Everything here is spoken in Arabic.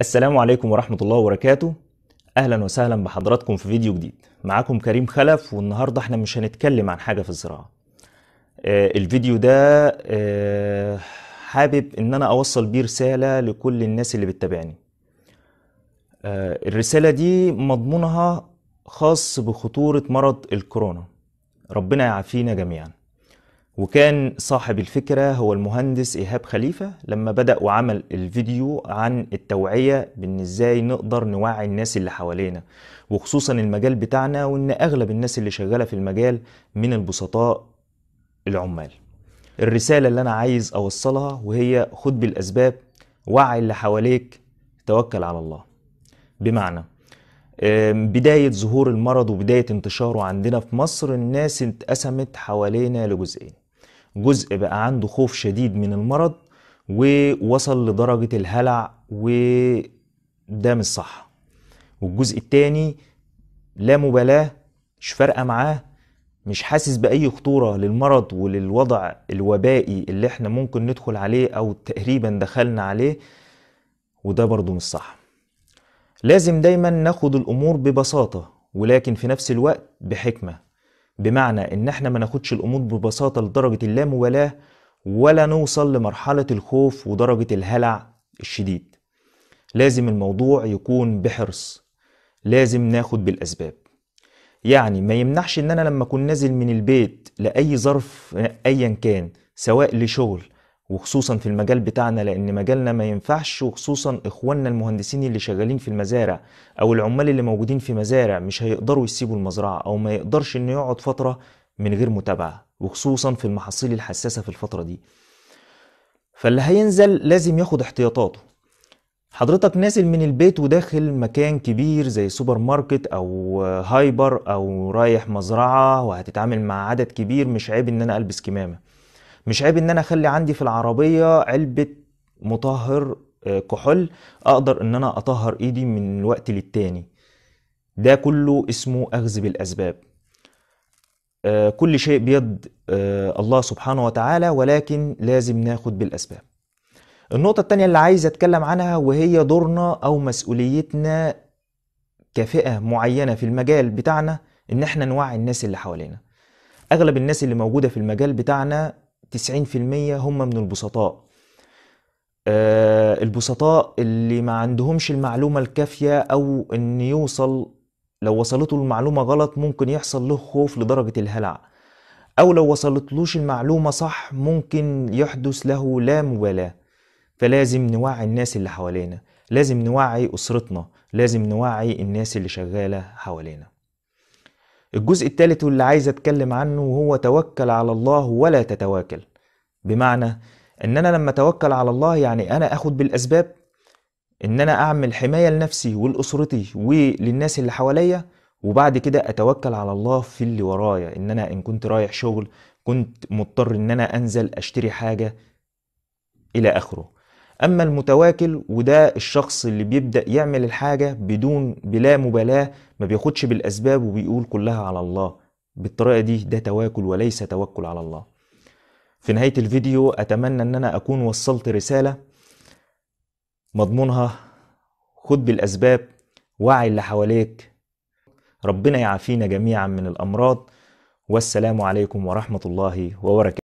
السلام عليكم ورحمة الله وبركاته أهلا وسهلا بحضراتكم في فيديو جديد معاكم كريم خلف والنهاردة احنا مش هنتكلم عن حاجة في الزراعة آه، الفيديو ده آه، حابب ان انا اوصل بيه رسالة لكل الناس اللي بتتابعني آه، الرسالة دي مضمونها خاص بخطورة مرض الكورونا ربنا يعافينا جميعا وكان صاحب الفكرة هو المهندس إيهاب خليفة لما بدأ وعمل الفيديو عن التوعية بإن إزاي نقدر نوعي الناس اللي حوالينا وخصوصا المجال بتاعنا وإن أغلب الناس اللي شغالة في المجال من البسطاء العمال الرسالة اللي أنا عايز أوصلها وهي خد بالأسباب وعي اللي حواليك توكل على الله بمعنى بداية ظهور المرض وبداية انتشاره عندنا في مصر الناس اتقسمت حوالينا لجزئين جزء بقى عنده خوف شديد من المرض ووصل لدرجة الهلع وده مش صح والجزء التاني لا مبالاة مش فارقة معاه مش حاسس بأي خطورة للمرض وللوضع الوبائي اللي احنا ممكن ندخل عليه أو تقريبا دخلنا عليه وده برضو مش صح لازم دايما ناخد الأمور ببساطة ولكن في نفس الوقت بحكمة بمعنى ان احنا ما ناخدش الامور ببساطه لدرجه اللامبالاه ولا نوصل لمرحله الخوف ودرجه الهلع الشديد لازم الموضوع يكون بحرص لازم ناخد بالاسباب يعني ما يمنعش ان انا لما اكون نازل من البيت لاي ظرف ايا كان سواء لشغل وخصوصا في المجال بتاعنا لان مجالنا ما ينفعش وخصوصا اخواننا المهندسين اللي شغالين في المزارع او العمال اللي موجودين في مزارع مش هيقدروا يسيبوا المزرعه او ما يقدرش انه يقعد فتره من غير متابعه وخصوصا في المحاصيل الحساسه في الفتره دي فاللي هينزل لازم ياخد احتياطاته حضرتك نازل من البيت وداخل مكان كبير زي سوبر ماركت او هايبر او رايح مزرعه وهتتعامل مع عدد كبير مش عيب ان انا البس كمامه مش عيب ان انا اخلي عندي في العربيه علبه مطهر آه، كحول اقدر ان انا اطهر ايدي من وقت للتاني ده كله اسمه اخذ بالاسباب آه، كل شيء بيد آه، الله سبحانه وتعالى ولكن لازم ناخد بالاسباب النقطه التانية اللي عايز اتكلم عنها وهي دورنا او مسؤوليتنا كفئه معينه في المجال بتاعنا ان احنا نوعي الناس اللي حوالينا اغلب الناس اللي موجوده في المجال بتاعنا 90% هم من البسطاء آه، البسطاء اللي ما عندهمش المعلومة الكافية أو إن يوصل لو وصلته المعلومة غلط ممكن يحصل له خوف لدرجة الهلع أو لو وصلتلوش المعلومة صح ممكن يحدث له لا مبالاة فلازم نوعي الناس اللي حوالينا لازم نوعي أسرتنا لازم نوعي الناس اللي شغالة حوالينا الجزء الثالث واللي عايز اتكلم عنه هو توكل على الله ولا تتواكل بمعنى ان انا لما اتوكل على الله يعني انا اخد بالاسباب ان انا اعمل حماية لنفسي ولاسرتي وللناس اللي حواليا وبعد كده اتوكل على الله في اللي ورايا ان انا ان كنت رايح شغل كنت مضطر ان انا انزل اشتري حاجة الى اخره اما المتواكل وده الشخص اللي بيبدا يعمل الحاجه بدون بلا مبالاه ما بياخدش بالاسباب وبيقول كلها على الله بالطريقه دي ده تواكل وليس توكل على الله في نهايه الفيديو اتمنى ان انا اكون وصلت رساله مضمونها خد بالاسباب وعي اللي حواليك ربنا يعافينا جميعا من الامراض والسلام عليكم ورحمه الله وبركاته